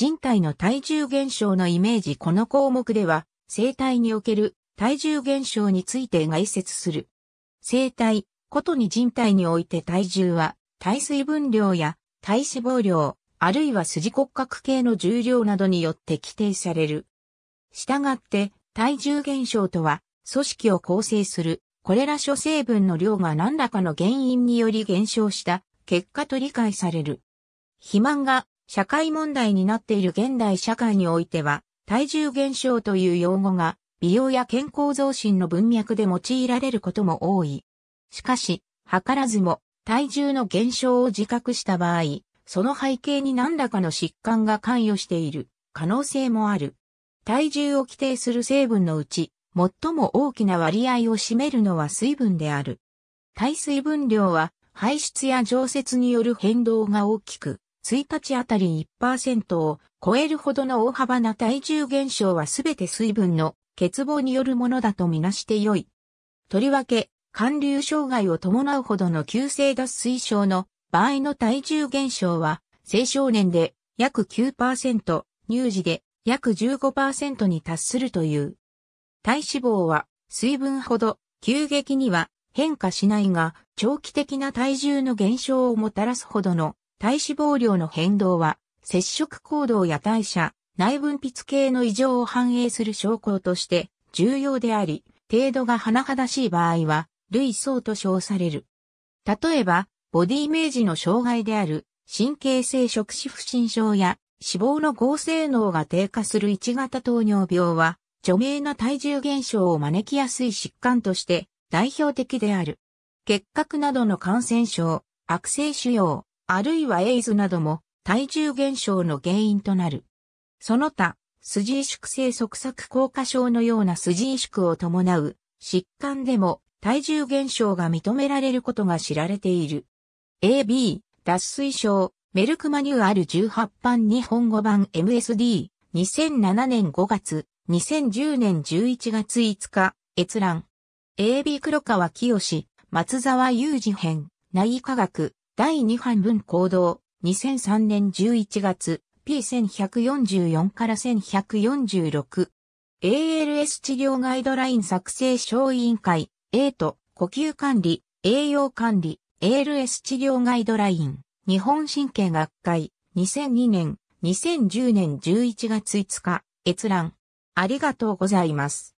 人体の体重減少のイメージこの項目では、生体における体重減少について概説する。生体、ことに人体において体重は、体水分量や体脂肪量、あるいは筋骨格系の重量などによって規定される。したがって、体重減少とは、組織を構成する、これら諸成分の量が何らかの原因により減少した、結果と理解される。肥満が社会問題になっている現代社会においては、体重減少という用語が、美容や健康増進の文脈で用いられることも多い。しかし、図らずも、体重の減少を自覚した場合、その背景に何らかの疾患が関与している可能性もある。体重を規定する成分のうち、最も大きな割合を占めるのは水分である。体水分量は、排出や常設による変動が大きく、1日あたり1%を超えるほどの大幅な体重減少はすべて水分の欠乏によるものだとみなしてよい。とりわけ、寒流障害を伴うほどの急性脱水症の場合の体重減少は、青少年で約9%、乳児で約15%に達するという。体脂肪は水分ほど急激には変化しないが長期的な体重の減少をもたらすほどの体脂肪量の変動は、接触行動や代謝、内分泌系の異常を反映する証拠として重要であり、程度が甚だしい場合は、類相と称される。例えば、ボディイメージの障害である、神経性触脂不振症や、脂肪の合成能が低下する1型糖尿病は、著名な体重減少を招きやすい疾患として代表的である。結核などの感染症、悪性腫瘍、あるいはエイズなども体重減少の原因となる。その他、筋萎縮性側索硬化症のような筋萎縮を伴う疾患でも体重減少が認められることが知られている。AB、脱水症、メルクマニュアル18版日本語版 MSD、2007年5月、2010年11月5日、閲覧。AB 黒川清、松沢雄二編、内科学、第2版文行動、2003年11月、P1144 から1146。ALS 治療ガイドライン作成小委員会、A と呼吸管理、栄養管理、ALS 治療ガイドライン、日本神経学会、2002年、2010年11月5日、閲覧。ありがとうございます。